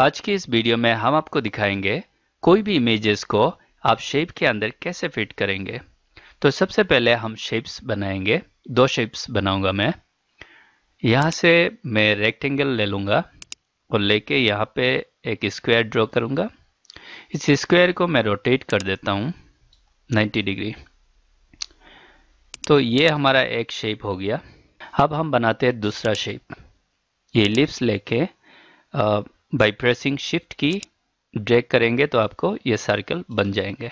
आज की इस वीडियो में हम आपको दिखाएंगे कोई भी इमेजेस को आप शेप के अंदर कैसे फिट करेंगे तो सबसे पहले हम शेप्स बनाएंगे दो शेप्स बनाऊंगा मैं यहाँ से मैं रेक्टेंगल ले लूँगा और लेके यहाँ पे एक स्क्वायर ड्रॉ करूँगा इस स्क्वायर को मैं रोटेट कर देता हूँ 90 डिग्री तो ये हमारा एक शेप हो गया अब हम बनाते हैं दूसरा शेप ये लिप्स लेके by pressing shift key drag करेंगे तो आपको ये सर्कल बन जाएंगे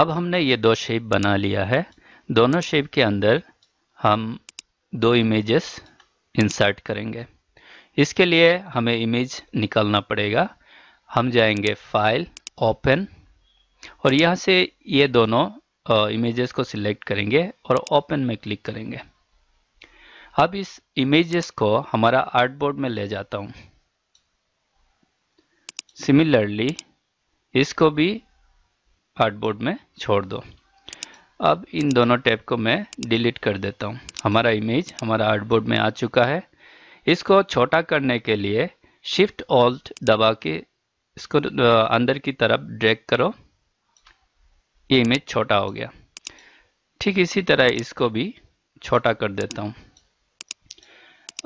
अब हमने ये दो शेप बना लिया है दोनों शेप के अंदर हम दो इमेजेस इंसर्ट करेंगे इसके लिए हमें इमेज निकालना पड़ेगा हम जाएंगे फाइल ओपन और यहाँ से ये दोनों इमेजेस को सिलेक्ट करेंगे और ओपन में क्लिक करेंगे अब इस इमेजेस को हमारा आर्ट बोर्ड में ले जाता हूँ सिमिलरली इसको भी आर्ट बोर्ड में छोड़ दो अब इन दोनों टैब को मैं डिलीट कर देता हूँ हमारा इमेज हमारा आर्ट बोर्ड में आ चुका है इसको छोटा करने के लिए शिफ्ट ऑल्ट दबा के इसको अंदर की तरफ ड्रैग करो ये इमेज छोटा हो गया ठीक इसी तरह इसको भी छोटा कर देता हूँ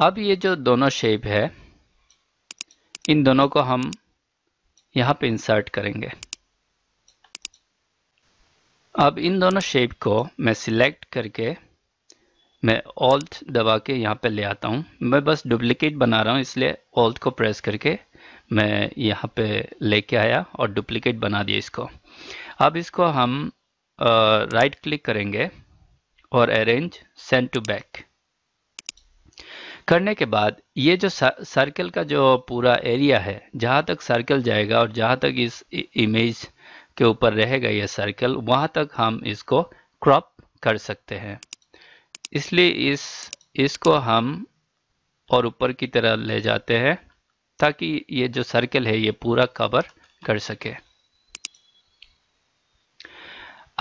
अब ये जो दोनों शेप है इन दोनों को हम यहाँ पे इंसर्ट करेंगे अब इन दोनों शेप को मैं सिलेक्ट करके मैं ऑल्ट दबा के यहाँ पे ले आता हूँ मैं बस डुप्लीकेट बना रहा हूँ इसलिए ऑल्ट को प्रेस करके मैं यहाँ पे लेके आया और डुप्लीकेट बना दिया इसको अब इसको हम राइट क्लिक करेंगे और अरेंज सेंड टू बैक करने के बाद ये जो सर्कल का जो पूरा एरिया है जहाँ तक सर्कल जाएगा और जहाँ तक इस इमेज के ऊपर रहेगा ये सर्कल वहाँ तक हम इसको क्रॉप कर सकते हैं इसलिए इस इसको हम और ऊपर की तरह ले जाते हैं ताकि ये जो सर्कल है ये पूरा कवर कर सके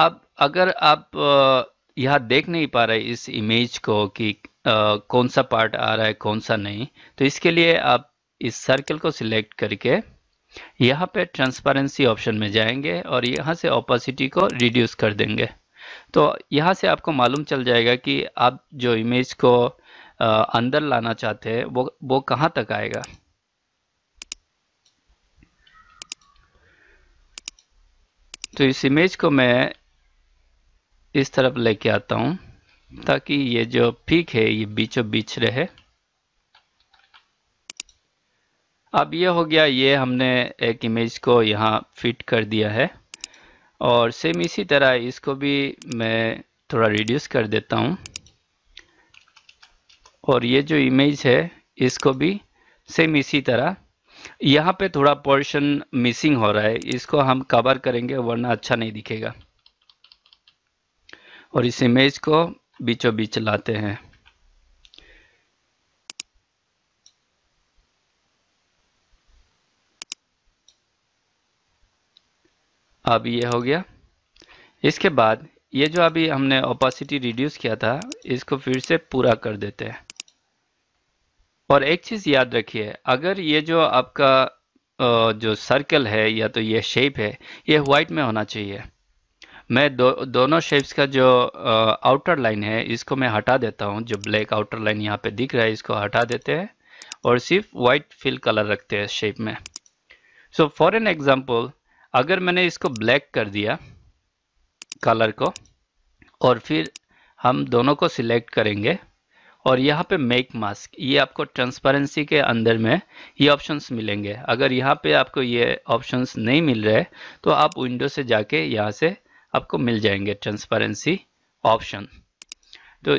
अब अगर आप यह देख नहीं पा रहे इस इमेज को कि कौन सा पार्ट आ रहा है कौन सा नहीं तो इसके लिए आप इस सर्कल को सिलेक्ट करके यहाँ पे ट्रांसपेरेंसी ऑप्शन में जाएंगे और यहाँ से ऑपोसिटी को रिड्यूस कर देंगे तो यहाँ से आपको मालूम चल जाएगा कि आप जो इमेज को अंदर लाना चाहते हैं वो वो कहाँ तक आएगा तो इस इमेज को मैं इस तरफ लेके आता हूँ ताकि ये जो पीक है ये बीचों बीच रहे अब ये हो गया ये हमने एक इमेज को यहाँ फिट कर दिया है और सेम इसी तरह इसको भी मैं थोड़ा रिड्यूस कर देता हूँ और ये जो इमेज है इसको भी सेम इसी तरह यहाँ पे थोड़ा पोर्शन मिसिंग हो रहा है इसको हम कवर करेंगे वरना अच्छा नहीं दिखेगा और इस इमेज को बीचों बीच लाते हैं अब ये हो गया इसके बाद ये जो अभी हमने ओपासिटी रिड्यूस किया था इसको फिर से पूरा कर देते हैं और एक चीज़ याद रखिए अगर ये जो आपका जो सर्कल है या तो ये शेप है ये व्हाइट में होना चाहिए मैं दो दोनों शेप्स का जो आउटर लाइन है इसको मैं हटा देता हूँ जो ब्लैक आउटर लाइन यहाँ पे दिख रहा है इसको हटा देते हैं और सिर्फ वाइट फिल कलर रखते हैं शेप में सो फॉर एन एग्जाम्पल अगर मैंने इसको ब्लैक कर दिया कलर को और फिर हम दोनों को सिलेक्ट करेंगे और यहाँ पे मेक मास्क ये आपको ट्रांसपेरेंसी के अंदर में ये ऑप्शंस मिलेंगे अगर यहाँ पे आपको ये ऑप्शंस नहीं मिल रहे तो आप विंडो से जाके यहाँ से आपको मिल जाएंगे ट्रांसपेरेंसी ऑप्शन तो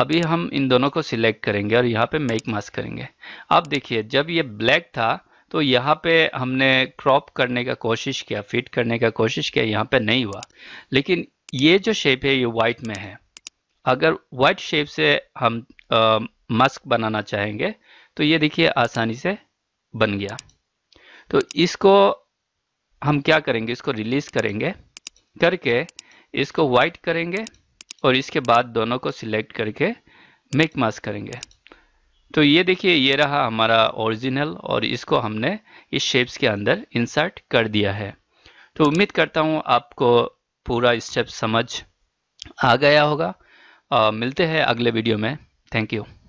अभी हम इन दोनों को सिलेक्ट करेंगे और यहाँ पे मेक मास्क करेंगे आप देखिए जब ये ब्लैक था तो यहाँ पे हमने क्रॉप करने का कोशिश किया फिट करने का कोशिश किया यहाँ पे नहीं हुआ लेकिन ये जो शेप है ये वाइट में है अगर वाइट शेप से हम आ, बनाना चाहेंगे तो ये देखिए आसानी से बन गया तो इसको हम क्या करेंगे इसको रिलीज करेंगे करके इसको वाइट करेंगे और इसके बाद दोनों को सिलेक्ट करके मेक मास करेंगे तो ये देखिए ये रहा हमारा ओरिजिनल और इसको हमने इस शेप्स के अंदर इंसर्ट कर दिया है तो उम्मीद करता हूँ आपको पूरा स्टेप समझ आ गया होगा आ, मिलते हैं अगले वीडियो में थैंक यू